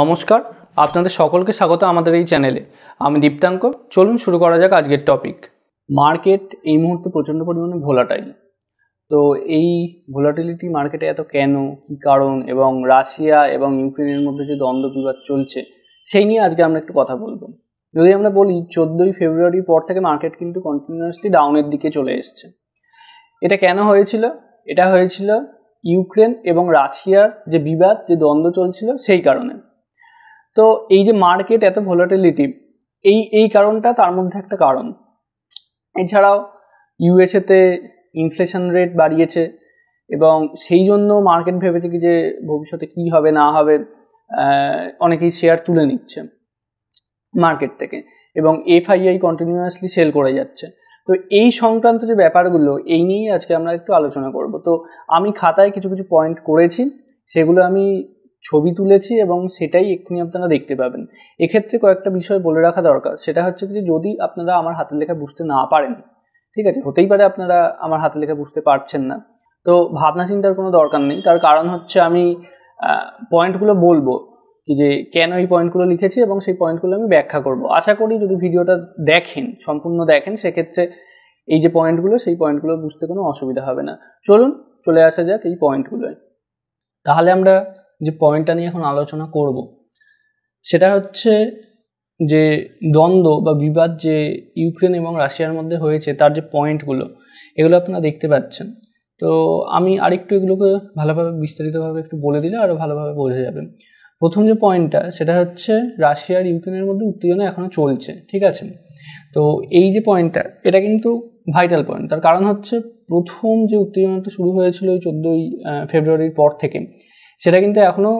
নমস্কার আপনাদের সকলকে স্বাগত আমাদের এই চ্যানেলে আমি দীপ্তাঙ্ক চলুন শুরু করা যাক আজকের টপিক মার্কেট এই মুহূর্তে প্রচণ্ড পরিমাণে ভোলাটাইল তো এই ভোলাটিলিটি মার্কেটে এত কেন কী কারণ এবং রাশিয়া এবং ইউক্রেনের মধ্যে যে দ্বন্দ্ব বিবাদ চলছে সেই নিয়ে আজকে আমরা একটু কথা বলবো যদি আমরা বলি চোদ্দোই ফেব্রুয়ারি পর থেকে মার্কেট কিন্তু কন্টিনিউয়াসলি ডাউনের দিকে চলে এসছে এটা কেন হয়েছিল এটা হয়েছিল ইউক্রেন এবং রাশিয়ার যে বিবাদ যে দ্বন্দ্ব চলছিল সেই কারণে তো এই যে মার্কেট এত ভোলাটিলিটি এই এই কারণটা তার মধ্যে একটা কারণ এছাড়াও ইউএসএতে ইনফ্লেশন রেট বাড়িয়েছে এবং সেই জন্য মার্কেট ভেবেছে কি যে ভবিষ্যতে কি হবে না হবে অনেকেই শেয়ার তুলে নিচ্ছে মার্কেট থেকে এবং এফআইআই কন্টিনিউয়াসলি সেল করে যাচ্ছে তো এই সংক্রান্ত যে ব্যাপারগুলো এই নিয়েই আজকে আমরা একটু আলোচনা করব তো আমি খাতায় কিছু কিছু পয়েন্ট করেছি সেগুলো আমি ছবি তুলেছি এবং সেটাই এক্ষুনি আপনারা দেখতে পাবেন এক্ষেত্রে কয়েকটা বিষয় বলে রাখা দরকার সেটা হচ্ছে যে যদি আপনারা আমার হাতের লেখা বুঝতে না পারেন ঠিক আছে হতেই পারে আপনারা আমার হাতের লেখা বুঝতে পারছেন না তো ভাবনা চিন্তার কোনো দরকার নেই তার কারণ হচ্ছে আমি পয়েন্টগুলো বলবো যে কেন এই পয়েন্টগুলো লিখেছি এবং সেই পয়েন্টগুলো আমি ব্যাখ্যা করব আশা করি যদি ভিডিওটা দেখেন সম্পূর্ণ দেখেন সেক্ষেত্রে এই যে পয়েন্টগুলো সেই পয়েন্টগুলো বুঝতে কোনো অসুবিধা হবে না চলুন চলে আসা যাক এই পয়েন্টগুলোয় তাহলে আমরা যে পয়েন্টটা নিয়ে এখন আলোচনা করব সেটা হচ্ছে যে দ্বন্দ্ব বা বিবাদ যে ইউক্রেন এবং রাশিয়ার মধ্যে হয়েছে তার যে পয়েন্টগুলো এগুলো আপনারা দেখতে পাচ্ছেন তো আমি আরেকটু এগুলোকে ভালোভাবে বিস্তারিতভাবে একটু বলে দিলে আরও ভালোভাবে বোঝা যাবে প্রথম যে পয়েন্টটা সেটা হচ্ছে রাশিয়া আর ইউক্রেনের মধ্যে উত্তেজনা এখনও চলছে ঠিক আছে তো এই যে পয়েন্টটা এটা কিন্তু ভাইটাল পয়েন্ট তার কারণ হচ্ছে প্রথম যে উত্তেজনাটা শুরু হয়েছিল ওই চোদ্দোই ফেব্রুয়ারির পর থেকে সেটা কিন্তু এখনও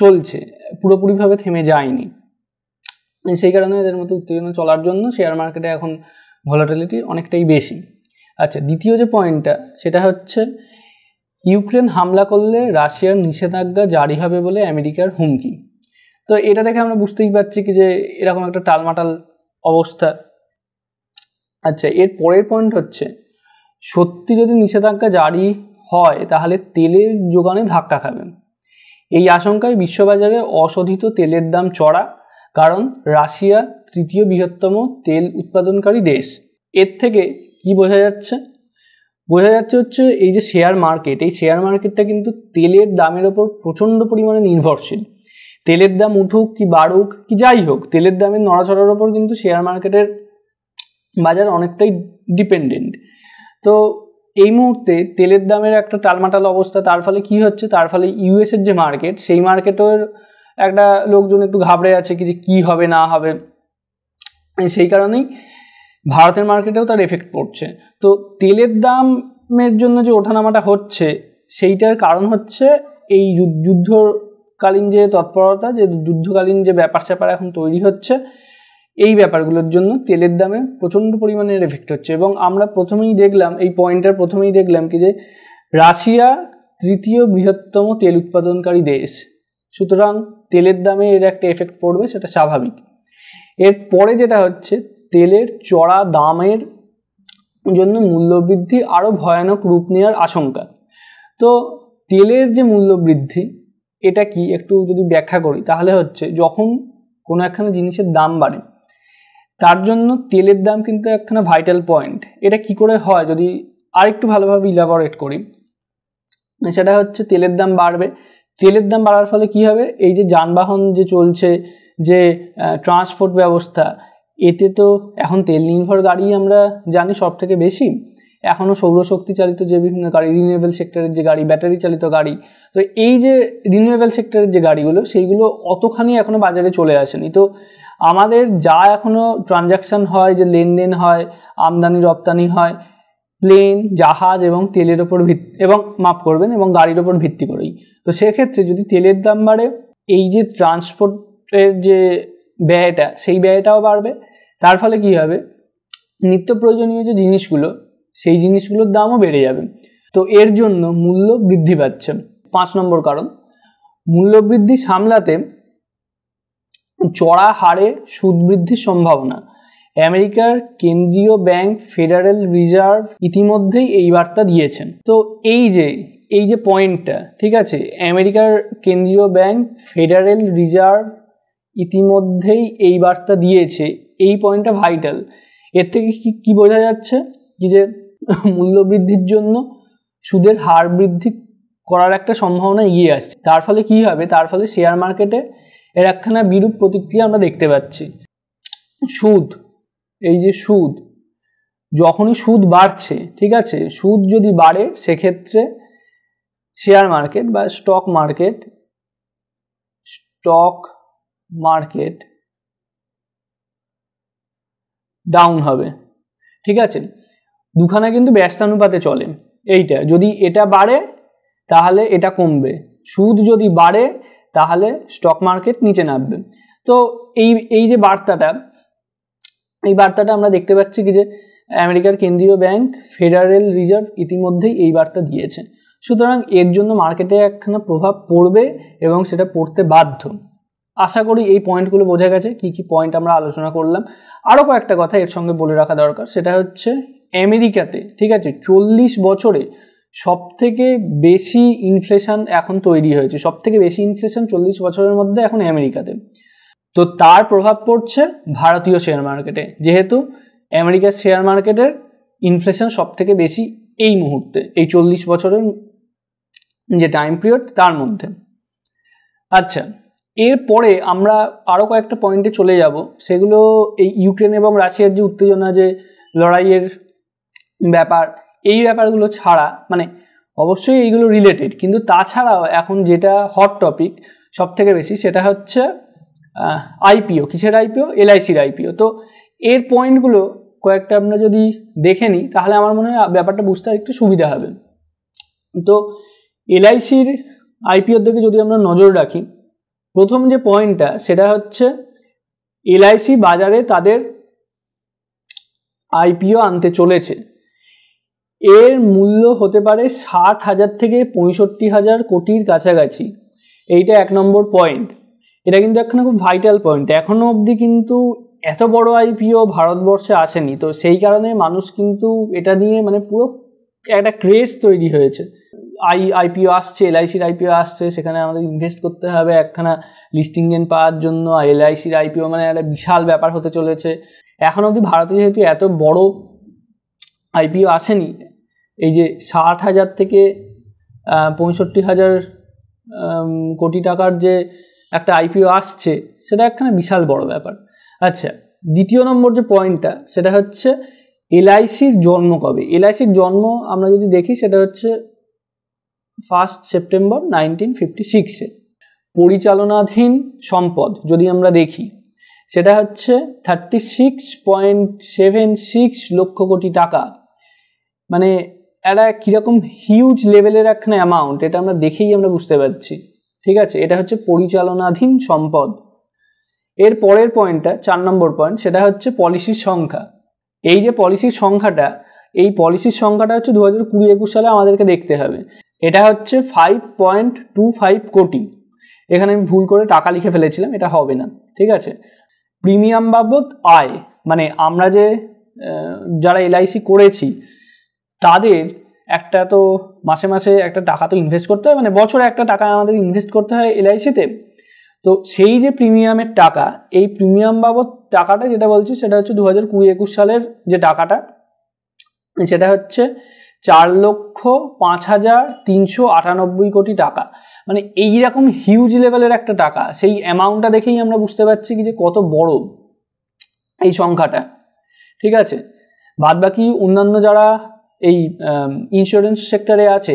চলছে পুরোপুরিভাবে থেমে যায়নি সেই কারণে এদের মধ্যে উত্তেজনা চলার জন্য শেয়ার মার্কেটে এখন ভলাটিলিটি অনেকটাই বেশি আচ্ছা দ্বিতীয় যে পয়েন্টটা সেটা হচ্ছে ইউক্রেন হামলা করলে রাশিয়ার নিষেধাজ্ঞা জারি হবে বলে আমেরিকার হুমকি তো এটা দেখে আমরা বুঝতেই পারছি কি যে এরকম একটা টালমাটাল অবস্থা আচ্ছা এর পরের পয়েন্ট হচ্ছে সত্যি যদি নিষেধাজ্ঞা জারি হয় তাহলে তেলের যোগানে ধাক্কা খাবেন এই আশঙ্কায় বিশ্ববাজারে অশোধিত তেলের দাম চড়া কারণ রাশিয়া তৃতীয় বৃহত্তম তেল উৎপাদনকারী দেশ এর থেকে কি বোঝা যাচ্ছে বোঝা যাচ্ছে হচ্ছে এই যে শেয়ার মার্কেট এই শেয়ার মার্কেটটা কিন্তু তেলের দামের ওপর প্রচণ্ড পরিমাণে নির্ভরশীল তেলের দাম উঠুক কি বাড়ুক কি যাই হোক তেলের দামের নড়াচড়ার ওপর কিন্তু শেয়ার মার্কেটের বাজার অনেকটাই ডিপেন্ডেন্ট তো এই মুহূর্তে তেলের দামের একটা টালমাটাল অবস্থা তার ফলে কি হচ্ছে তার ফলে ইউএসের যে মার্কেট সেই মার্কেটের একটা লোকজন একটু ঘাবড়ে আছে কি যে কী হবে না হবে সেই কারণেই ভারতের মার্কেটেও তার এফেক্ট পড়ছে তো তেলের দামের জন্য যে ওঠানামাটা হচ্ছে সেইটার কারণ হচ্ছে এই যুদ্ধকালীন যে তৎপরতা যে যুদ্ধকালীন যে ব্যাপার স্যাপার এখন তৈরি হচ্ছে এই ব্যাপারগুলোর জন্য তেলের দামে প্রচণ্ড পরিমাণে এফেক্ট হচ্ছে এবং আমরা প্রথমেই দেখলাম এই পয়েন্টটার প্রথমেই দেখলাম কি যে রাশিয়া তৃতীয় বৃহত্তম তেল উৎপাদনকারী দেশ সুতরাং তেলের দামে এর একটা এফেক্ট পড়বে সেটা স্বাভাবিক এর পরে যেটা হচ্ছে তেলের চড়া দামের জন্য মূল্যবৃদ্ধি আরও ভয়ানক রূপ নেওয়ার আশঙ্কা তো তেলের যে মূল্যবৃদ্ধি এটা কি একটু যদি ব্যাখ্যা করি তাহলে হচ্ছে যখন কোনো একখানা জিনিসের দাম বাড়ে তার জন্য তেলের দাম কিন্তু একখানা ভাইটাল পয়েন্ট এটা কি করে হয় যদি আরেকটু ভালোভাবে ইলাবরেট করি সেটা হচ্ছে তেলের দাম বাড়বে তেলের দাম বাড়ার ফলে কি হবে এই যে যানবাহন যে চলছে যে ট্রান্সপোর্ট ব্যবস্থা এতে তো এখন তেল নির্ভর গাড়ি আমরা জানি সব থেকে বেশি এখনও সৌরশক্তি চালিত যে বিভিন্ন গাড়ি রিনিউয়েবল সেক্টরের যে গাড়ি ব্যাটারি চালিত গাড়ি তো এই যে রিনিউয়েবল সেক্টরের যে গাড়িগুলো সেইগুলো অতখানি এখনও বাজারে চলে আসেনি তো আমাদের যা এখনও ট্রানজ্যাকশন হয় যে লেনদেন হয় আমদানি রপ্তানি হয় প্লেন জাহাজ এবং তেলের ওপর ভিত্তি এবং মাপ করবেন এবং গাড়ির ওপর ভিত্তি করেই তো সেক্ষেত্রে যদি তেলের দাম বাড়ে এই যে ট্রান্সপোর্টের যে ব্যয়টা সেই ব্যয়টাও বাড়বে তার ফলে কি হবে নিত্য প্রয়োজনীয় যে জিনিসগুলো সেই জিনিসগুলোর দামও বেড়ে যাবে তো এর জন্য মূল্য বৃদ্ধি পাচ্ছে পাঁচ নম্বর কারণ মূল্যবৃদ্ধি সামলাতে চড়া হারে সুদ বৃদ্ধির সম্ভাবনা আমেরিকার কেন্দ্রীয় ব্যাংক ফেডারেল রিজার্ভ ইতিমধ্যেই এই বার্তা দিয়েছেন তো এই যে এই যে পয়েন্টটা ঠিক আছে আমেরিকার কেন্দ্রীয় ব্যাংক ফেডারেল রিজার্ভ ইতিমধ্যেই এই বার্তা দিয়েছে এই পয়েন্টটা ভাইটাল এর থেকে কি কি বোঝা যাচ্ছে কি যে মূল্যবৃদ্ধির জন্য সুদের হার বৃদ্ধি করার একটা সম্ভাবনা এগিয়ে আসছে তার ফলে কি হবে তার ফলে শেয়ার মার্কেটে এর একখানা বিরূপ প্রতিক্রিয়া আমরা দেখতে পাচ্ছি সুদ এই যে সুদ যখনই সুদ বাড়ছে ঠিক আছে সুদ যদি বাড়ে সেক্ষেত্রে শেয়ার মার্কেট বা stock market stock market down হবে ঠিক আছে দুখানা কিন্তু ব্যস্তানুপাতে চলে এইটা যদি এটা বাড়ে তাহলে এটা কমবে সুদ যদি বাড়ে তাহলে স্টক মার্কেট নিচে নামবে তো এই এই যে বার্তাটা এই বার্তাটা আমরা দেখতে পাচ্ছি কি যে আমেরিকার কেন্দ্রীয় ব্যাংক ফেডারেল রিজার্ভ ইতিমধ্যেই এই বার্তা দিয়েছে সুতরাং এর জন্য মার্কেটে একখানা প্রভাব পড়বে এবং সেটা পড়তে বাধ্য আশা করি এই পয়েন্টগুলো বোঝা গেছে কি কি পয়েন্ট আমরা আলোচনা করলাম আরও কয়েকটা কথা এর সঙ্গে বলে রাখা দরকার সেটা হচ্ছে আমেরিকাতে ঠিক আছে চল্লিশ বছরে সব থেকে বেশি ইনফ্লেশন এখন তৈরি হয়েছে সব থেকে বেশি ইনফ্লেশন চল্লিশ বছরের মধ্যে এখন আমেরিকাতে তো তার প্রভাব পড়ছে ভারতীয় শেয়ার মার্কেটে যেহেতু আমেরিকার শেয়ার মার্কেটের ইনফ্লেশন সব থেকে বেশি এই মুহূর্তে এই চল্লিশ বছরের যে টাইম পিরিয়ড তার মধ্যে আচ্ছা এরপরে আমরা আরও কয়েকটা পয়েন্টে চলে যাব সেগুলো এই ইউক্রেন এবং রাশিয়ার যে উত্তেজনা যে লড়াইয়ের ব্যাপার এই ব্যাপারগুলো ছাড়া মানে অবশ্যই এইগুলো রিলেটেড কিন্তু তাছাড়াও এখন যেটা হট টপিক সব থেকে বেশি সেটা হচ্ছে আইপিও কিসের আইপিও এলআইসির আইপিও তো এর পয়েন্টগুলো কয়েকটা আমরা যদি দেখে নিই তাহলে আমার মনে হয় ব্যাপারটা বুঝতে একটু সুবিধা হবে তো এলআইসির আইপিওর দিকে যদি আমরা নজর রাখি প্রথম যে পয়েন্টটা সেটা হচ্ছে এলআইসি বাজারে তাদের আইপিও আনতে চলেছে এর মূল্য হতে পারে ষাট হাজার থেকে পঁয়ষট্টি হাজার কোটির কাছাকাছি এইটা এক নম্বর পয়েন্ট এটা কিন্তু একখানে খুব ভাইটাল পয়েন্ট এখনও অবধি কিন্তু এত বড় আইপিও ভারতবর্ষে আসেনি তো সেই কারণে মানুষ কিন্তু এটা নিয়ে মানে পুরো একটা ক্রেজ তৈরি হয়েছে আই আইপিও আসছে এলআইসির আইপিও আসছে সেখানে আমাদের ইনভেস্ট করতে হবে একখানা লিস্টিং গেন পাওয়ার জন্য এলআইসির আইপিও মানে একটা বিশাল ব্যাপার হতে চলেছে এখন অবধি ভারতে যেহেতু এত বড় আইপিও আসেনি এই যে ষাট হাজার থেকে পঁয়ষট্টি হাজার কোটি টাকার যে একটা আইপিও আসছে সেটা একখানা বিশাল বড় ব্যাপার আচ্ছা দ্বিতীয় নম্বর যে পয়েন্টটা সেটা হচ্ছে এলআইসির জন্ম কবে এলআইসির জন্ম আমরা যদি দেখি সেটা হচ্ছে ফার্স্ট সেপ্টেম্বর নাইনটিন ফিফটি সিক্সে পরিচালনাধীন সম্পদ যদি আমরা দেখি সেটা হচ্ছে thirty six point seven six লক্ষ কোটি টাকা মানে একটা কীরকম হিউজ লেভেলের একখানে অ্যামাউন্ট এটা আমরা দেখেই আমরা বুঝতে পারছি ঠিক আছে এটা হচ্ছে পরিচালনাধীন সম্পদ এর পরের পয়েন্টটা চার নম্বর পয়েন্ট সেটা হচ্ছে পলিসির সংখ্যা এই যে পলিসির সংখ্যাটা এই পলিসির সংখ্যাটা হচ্ছে দু হাজার কুড়ি একুশ সালে আমাদেরকে দেখতে হবে এটা হচ্ছে ফাইভ পয়েন্ট টু ফাইভ কোটি এখানে আমি ভুল করে টাকা লিখে ফেলেছিলাম এটা হবে না ঠিক আছে প্রিমিয়াম বাবদ আয় মানে আমরা যে যারা এলআইসি করেছি তাদের একটা তো মাসে মাসে একটা টাকা তো ইনভেস্ট করতে হয় মানে বছরে একটা টাকা আমাদের ইনভেস্ট করতে হয় এলআইসিতে তো সেই যে প্রিমিয়ামের টাকা এই প্রিমিয়াম বাবদ টাকাটা যেটা বলছি সেটা হচ্ছে দু হাজার কুড়ি একুশ সালের যে টাকাটা সেটা হচ্ছে চার লক্ষ পাঁচ হাজার তিনশো আটানব্বই কোটি টাকা মানে এইরকম হিউজ লেভেলের একটা টাকা সেই অ্যামাউন্টটা দেখেই আমরা বুঝতে পারছি কি যে কত বড় এই সংখ্যাটা ঠিক আছে বাদ বাকি অন্যান্য যারা এই ইন্স্যুরেন্স সেক্টরে আছে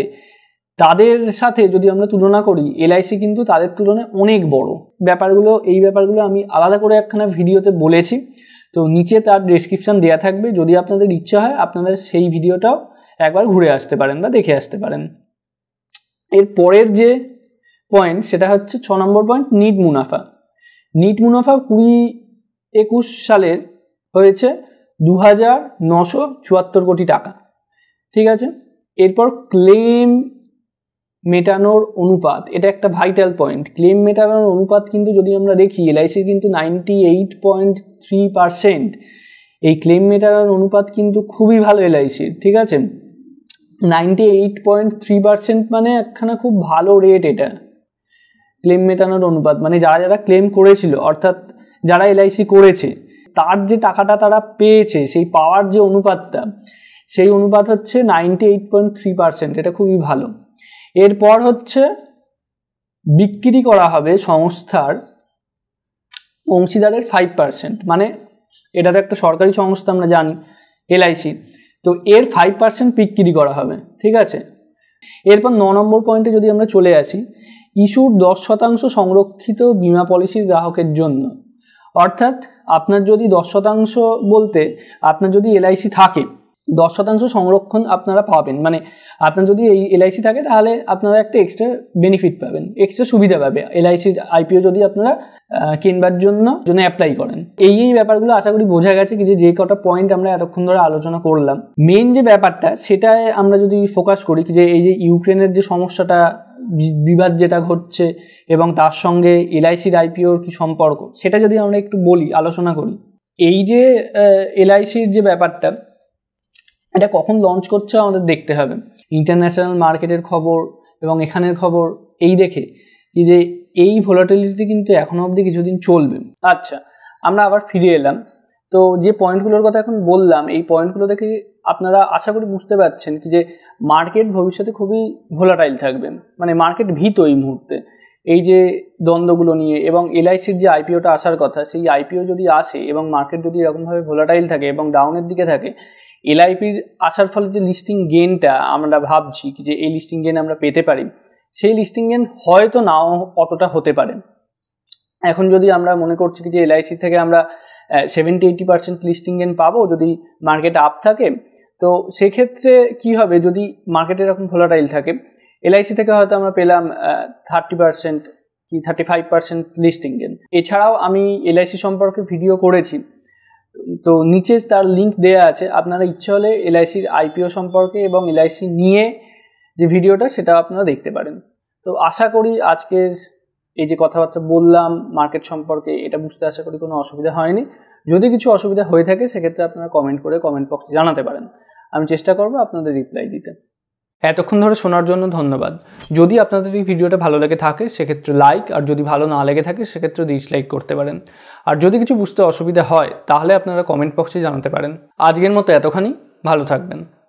তাদের সাথে যদি আমরা তুলনা করি এলআইসি কিন্তু তাদের তুলনায় অনেক বড় ব্যাপারগুলো এই ব্যাপারগুলো আমি আলাদা করে একখানা ভিডিওতে বলেছি তো নিচে তার ডিসক্রিপশান দেওয়া থাকবে যদি আপনাদের ইচ্ছা হয় আপনারা সেই ভিডিওটাও একবার ঘুরে আসতে পারেন বা দেখে আসতে পারেন এর পরের যে পয়েন্ট সেটা হচ্ছে ছ নম্বর পয়েন্ট নিট মুনাফা নিট মুনাফা কুড়ি একুশ সালের হয়েছে দু হাজার নশো চুয়াত্তর কোটি টাকা ঠিক আছে এরপর ক্লেম মেটানোর অনুপাত এটা একটা ভাইটাল পয়েন্ট ক্লেম মেটানোর অনুপাত কিন্তু যদি আমরা দেখি এলআইসির কিন্তু নাইনটি এইট পয়েন্ট থ্রি এই ক্লেম মেটানোর অনুপাত কিন্তু খুবই ভালো এলআইসির ঠিক আছে নাইনটি এইট পয়েন্ট থ্রি মানে একখানা খুব ভালো রেট এটা ক্লেম মেটানোর অনুপাত মানে যারা যারা ক্লেম করেছিল অর্থাৎ যারা এলআইসি করেছে তার যে টাকাটা তারা পেয়েছে সেই পাওয়ার যে অনুপাতটা সেই অনুপাত হচ্ছে ninety eight point three percent এটা খুবই ভালো এরপর হচ্ছে বিক্রি করা হবে সংস্থার অংশীদারের ফাইভ পার্সেন্ট মানে এটা তো একটা সরকারি সংস্থা আমরা জানি এলআইসি তো এর ফাইভ পার্সেন্ট বিক্রি করা হবে ঠিক আছে এরপর ন নম্বর পয়েন্টে যদি আমরা চলে আসি ইস্যুর দশ শতাংশ সংরক্ষিত বিমা পলিসির গ্রাহকের জন্য অর্থাৎ আপনার যদি দশ শতাংশ বলতে আপনার যদি এলআইসি থাকে দশ শতাংশ সংরক্ষণ আপনারা পাবেন মানে আপনার যদি এই এলআইসি থাকে তাহলে আপনারা একটা এক্সট্রা বেনিফিট পাবেন এক্সট্রা সুবিধা পাবে এলআইসি আইপিও যদি আপনারা কিনবার জন্য জন্য অ্যাপ্লাই করেন এই এই ব্যাপারগুলো আশা করি বোঝা গেছে যে যে কটা পয়েন্ট আমরা এতক্ষণ ধরে আলোচনা করলাম মেন যে ব্যাপারটা সেটায় আমরা যদি ফোকাস করি যে এই যে ইউক্রেনের যে সমস্যাটা বিবাদ যেটা ঘটছে এবং তার সঙ্গে এলআইসির আইপিওর কি সম্পর্ক সেটা যদি আমরা একটু বলি আলোচনা করি এই যে এলআইসির যে ব্যাপারটা এটা কখন লঞ্চ করছে আমাদের দেখতে হবে ইন্টারন্যাশনাল মার্কেটের খবর এবং এখানের খবর এই দেখে যে এই ভোলাটিলিটি কিন্তু এখনও অবধি কিছুদিন চলবে আচ্ছা আমরা আবার ফিরে এলাম তো যে পয়েন্টগুলোর কথা এখন বললাম এই পয়েন্টগুলো দেখে আপনারা আশা করি বুঝতে পারছেন কি যে মার্কেট ভবিষ্যতে খুবই ভোলাটাইল থাকবে মানে মার্কেট ভীত এই মুহূর্তে এই যে দ্বন্দ্বগুলো নিয়ে এবং এলআইসির যে আইপিওটা আসার কথা সেই আইপিও যদি আসে এবং মার্কেট যদি এরকমভাবে ভোলাটাইল থাকে এবং ডাউনের দিকে থাকে এলআইপির আসার ফলে যে লিস্টিং গেনটা আমরা ভাবছি যে এই লিস্টিং গেন আমরা পেতে পারি সেই লিস্টিং গেন হয়তো নাও অতটা হতে পারে এখন যদি আমরা মনে করছি যে এলআইসি থেকে আমরা seventy eighty percent listing gain পাবো যদি মার্কেট আপ থাকে তো সেক্ষেত্রে কি হবে যদি মার্কেট এরকম ভোলাটাইল থাকে এলআইসি থেকে হয়তো আমরা পেলাম থার্টি পার্সেন্ট কি thirty five percent listing gain এছাড়াও আমি এলআইসি সম্পর্কে ভিডিও করেছি তো নিচে তার লিঙ্ক দেয়া আছে আপনারা ইচ্ছে হলে এলআইসির আইপিও সম্পর্কে এবং এলআইসি নিয়ে যে ভিডিওটা সেটা আপনারা দেখতে পারেন তো আশা করি আজকের এই যে কথাবার্তা বললাম মার্কেট সম্পর্কে এটা বুঝতে আশা করি কোনো অসুবিধা হয়নি যদি কিছু অসুবিধা হয়ে থাকে সেক্ষেত্রে আপনারা কমেন্ট করে কমেন্ট বক্সে জানাতে পারেন আমি চেষ্টা করবো আপনাদের রিপ্লাই দিতে এতক্ষণ ধরে শোনার জন্য ধন্যবাদ যদি আপনাদের এই ভিডিওটা ভালো লেগে থাকে সেক্ষেত্রে লাইক আর যদি ভালো না লেগে থাকে সেক্ষেত্রে ডিসলাইক করতে পারেন আর যদি কিছু বুঝতে অসুবিধা হয় তাহলে আপনারা কমেন্ট বক্সে জানাতে পারেন আজকের মতো এতখানি ভালো থাকবেন